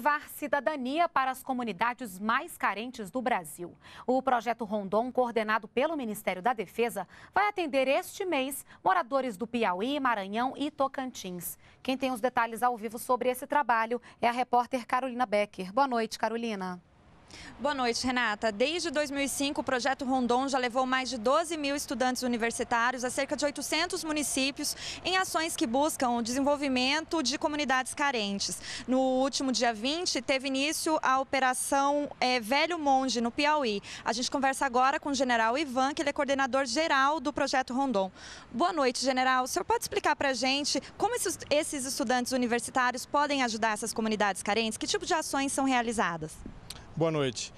levar cidadania para as comunidades mais carentes do Brasil. O projeto Rondon, coordenado pelo Ministério da Defesa, vai atender este mês moradores do Piauí, Maranhão e Tocantins. Quem tem os detalhes ao vivo sobre esse trabalho é a repórter Carolina Becker. Boa noite, Carolina. Boa noite, Renata. Desde 2005, o Projeto Rondon já levou mais de 12 mil estudantes universitários a cerca de 800 municípios em ações que buscam o desenvolvimento de comunidades carentes. No último dia 20, teve início a Operação é, Velho Monge, no Piauí. A gente conversa agora com o general Ivan, que ele é coordenador geral do Projeto Rondon. Boa noite, general. O senhor pode explicar para a gente como esses, esses estudantes universitários podem ajudar essas comunidades carentes? Que tipo de ações são realizadas? Boa noite.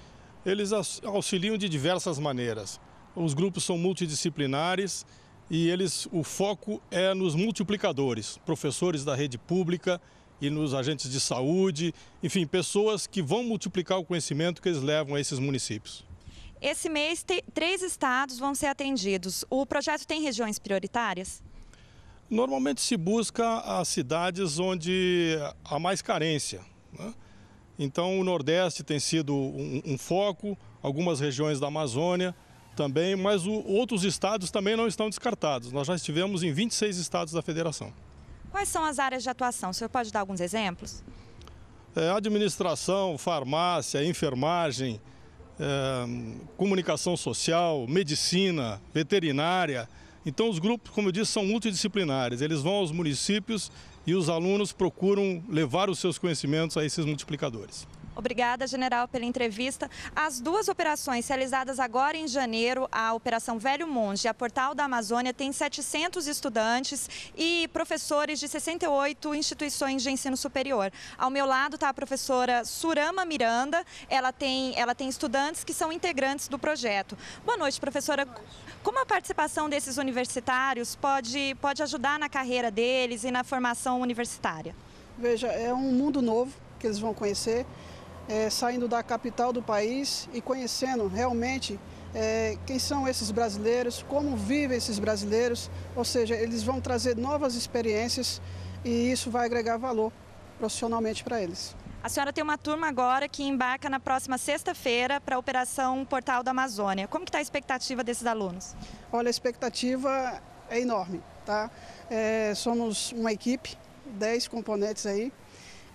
Eles auxiliam de diversas maneiras. Os grupos são multidisciplinares e eles o foco é nos multiplicadores, professores da rede pública e nos agentes de saúde, enfim, pessoas que vão multiplicar o conhecimento que eles levam a esses municípios. Esse mês, três estados vão ser atendidos. O projeto tem regiões prioritárias? Normalmente se busca as cidades onde há mais carência. Né? Então, o Nordeste tem sido um, um foco, algumas regiões da Amazônia também, mas o, outros estados também não estão descartados. Nós já estivemos em 26 estados da federação. Quais são as áreas de atuação? O senhor pode dar alguns exemplos? É, administração, farmácia, enfermagem, é, comunicação social, medicina, veterinária, então, os grupos, como eu disse, são multidisciplinares. Eles vão aos municípios e os alunos procuram levar os seus conhecimentos a esses multiplicadores. Obrigada, general, pela entrevista. As duas operações realizadas agora em janeiro, a Operação Velho Monge e a Portal da Amazônia, tem 700 estudantes e professores de 68 instituições de ensino superior. Ao meu lado está a professora Surama Miranda, ela tem, ela tem estudantes que são integrantes do projeto. Boa noite, professora. Boa noite. Como a participação desses universitários pode, pode ajudar na carreira deles e na formação universitária? Veja, é um mundo novo que eles vão conhecer é, saindo da capital do país e conhecendo realmente é, quem são esses brasileiros, como vivem esses brasileiros, ou seja, eles vão trazer novas experiências e isso vai agregar valor profissionalmente para eles. A senhora tem uma turma agora que embarca na próxima sexta-feira para a Operação Portal da Amazônia. Como está a expectativa desses alunos? Olha, a expectativa é enorme, tá? É, somos uma equipe, 10 componentes aí,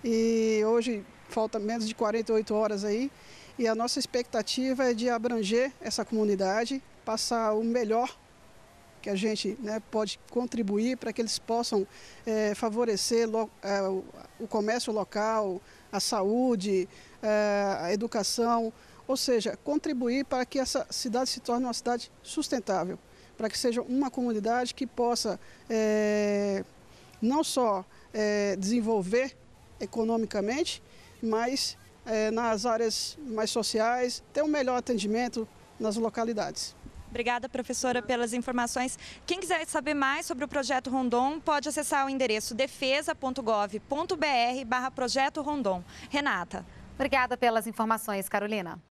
e hoje falta menos de 48 horas aí. E a nossa expectativa é de abranger essa comunidade, passar o melhor que a gente né, pode contribuir para que eles possam é, favorecer lo, é, o comércio local, a saúde, é, a educação, ou seja, contribuir para que essa cidade se torne uma cidade sustentável, para que seja uma comunidade que possa não só desenvolver economicamente, mas é, nas áreas mais sociais, ter um melhor atendimento nas localidades. Obrigada, professora, pelas informações. Quem quiser saber mais sobre o Projeto Rondon, pode acessar o endereço defesa.gov.br barra Projeto Rondon. Renata. Obrigada pelas informações, Carolina.